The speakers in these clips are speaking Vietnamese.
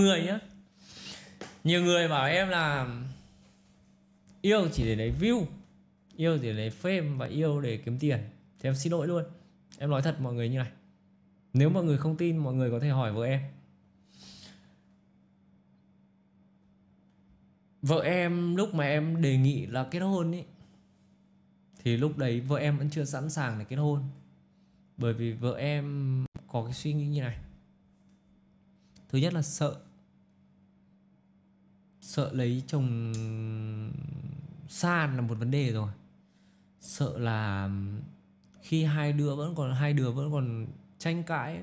người nhá nhiều người bảo em là yêu chỉ để lấy view yêu để lấy fame và yêu để kiếm tiền thì em xin lỗi luôn em nói thật mọi người như này nếu mọi người không tin mọi người có thể hỏi vợ em vợ em lúc mà em đề nghị là kết hôn ấy thì lúc đấy vợ em vẫn chưa sẵn sàng để kết hôn bởi vì vợ em có cái suy nghĩ như này thứ nhất là sợ sợ lấy chồng xa là một vấn đề rồi sợ là khi hai đứa vẫn còn hai đứa vẫn còn tranh cãi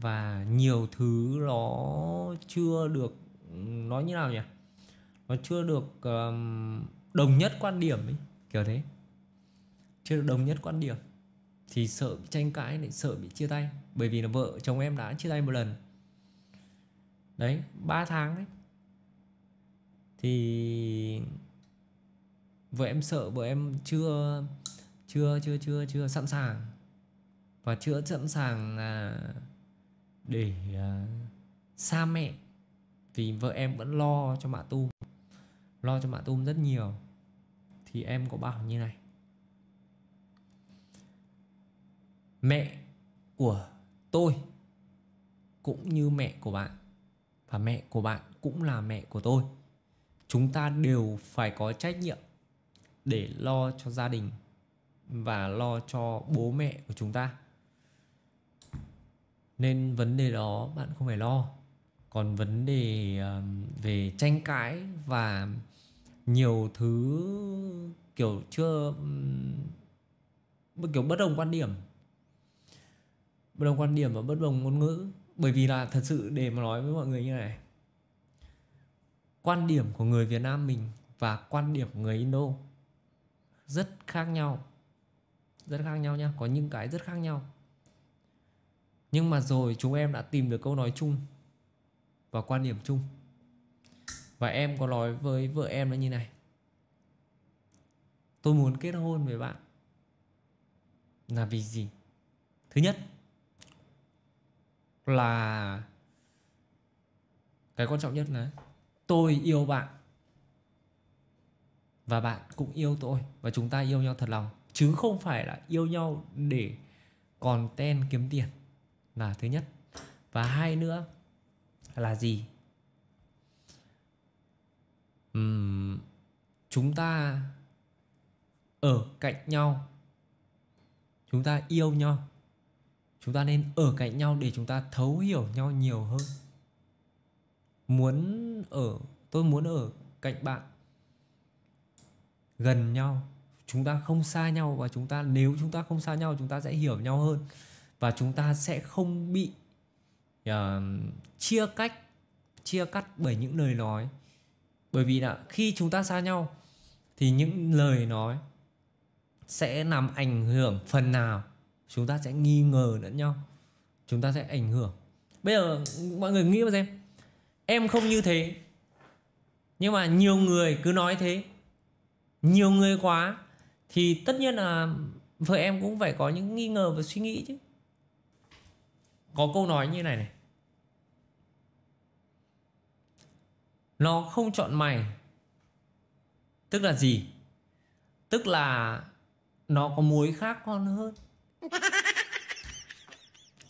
và nhiều thứ nó chưa được nói như nào nhỉ nó chưa được um, đồng nhất quan điểm ấy kiểu thế chưa được đồng nhất quan điểm thì sợ bị tranh cãi lại sợ bị chia tay bởi vì là vợ chồng em đã chia tay một lần đấy 3 tháng ấy thì vợ em sợ vợ em chưa chưa chưa chưa chưa sẵn sàng và chưa sẵn sàng à, để à, xa mẹ vì vợ em vẫn lo cho mạ tum lo cho mạ tum rất nhiều thì em có bảo như này mẹ của tôi cũng như mẹ của bạn và mẹ của bạn cũng là mẹ của tôi chúng ta đều phải có trách nhiệm để lo cho gia đình và lo cho bố mẹ của chúng ta nên vấn đề đó bạn không phải lo còn vấn đề về tranh cãi và nhiều thứ kiểu chưa kiểu bất đồng quan điểm bất đồng quan điểm và bất đồng ngôn ngữ bởi vì là thật sự để mà nói với mọi người như này quan điểm của người Việt Nam mình và quan điểm của người Indo rất khác nhau rất khác nhau nha có những cái rất khác nhau nhưng mà rồi chúng em đã tìm được câu nói chung và quan điểm chung và em có nói với vợ em nó như này tôi muốn kết hôn với bạn là vì gì thứ nhất là cái quan trọng nhất là tôi yêu bạn và bạn cũng yêu tôi và chúng ta yêu nhau thật lòng chứ không phải là yêu nhau để còn ten kiếm tiền là thứ nhất và hai nữa là gì uhm, chúng ta ở cạnh nhau chúng ta yêu nhau chúng ta nên ở cạnh nhau để chúng ta thấu hiểu nhau nhiều hơn muốn ở tôi muốn ở cạnh bạn gần nhau chúng ta không xa nhau và chúng ta nếu chúng ta không xa nhau chúng ta sẽ hiểu nhau hơn và chúng ta sẽ không bị uh, chia cách chia cắt bởi những lời nói bởi vì là khi chúng ta xa nhau thì những lời nói sẽ làm ảnh hưởng phần nào chúng ta sẽ nghi ngờ lẫn nhau chúng ta sẽ ảnh hưởng bây giờ mọi người nghĩ mà xem em không như thế nhưng mà nhiều người cứ nói thế nhiều người quá thì tất nhiên là vợ em cũng phải có những nghi ngờ và suy nghĩ chứ có câu nói như này này nó không chọn mày tức là gì tức là nó có mối khác con hơn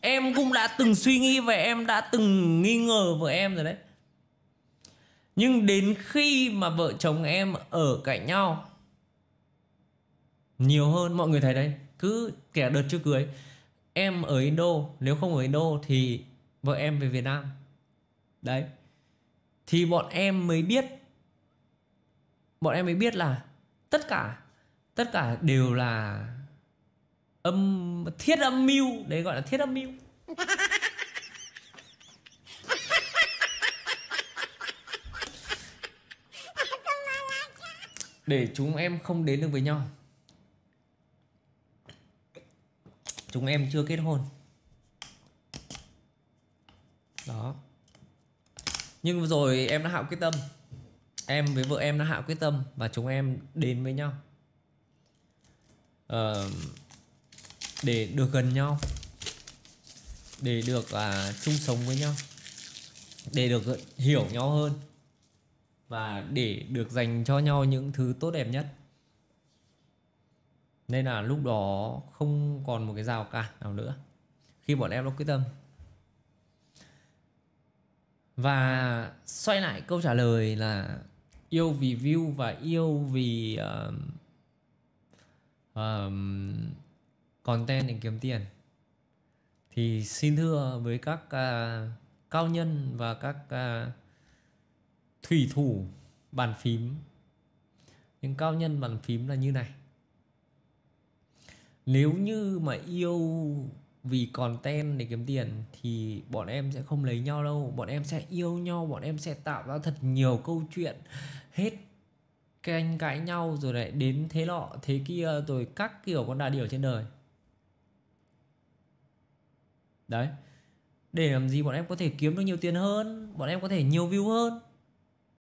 em cũng đã từng suy nghĩ về em đã từng nghi ngờ vợ em rồi đấy nhưng đến khi mà vợ chồng em ở cạnh nhau nhiều hơn mọi người thấy đấy cứ kẻ đợt trước cưới em ở indo nếu không ở indo thì vợ em về việt nam đấy thì bọn em mới biết bọn em mới biết là tất cả tất cả đều là âm thiết âm mưu đấy gọi là thiết âm mưu để chúng em không đến được với nhau chúng em chưa kết hôn đó nhưng rồi em đã hạ quyết tâm em với vợ em đã hạ quyết tâm và chúng em đến với nhau ờ, để được gần nhau để được à, chung sống với nhau để được hiểu nhau hơn và để được dành cho nhau những thứ tốt đẹp nhất nên là lúc đó không còn một cái rào cản nào nữa khi bọn em nó quyết tâm và xoay lại câu trả lời là yêu vì view và yêu vì uh, um, content để kiếm tiền thì xin thưa với các uh, cao nhân và các uh, thủy thủ bàn phím những cao nhân bàn phím là như này nếu như mà yêu vì content để kiếm tiền thì bọn em sẽ không lấy nhau đâu bọn em sẽ yêu nhau bọn em sẽ tạo ra thật nhiều câu chuyện hết canh cãi nhau rồi lại đến thế lọ thế kia rồi các kiểu con đà điểu trên đời đấy để làm gì bọn em có thể kiếm được nhiều tiền hơn bọn em có thể nhiều view hơn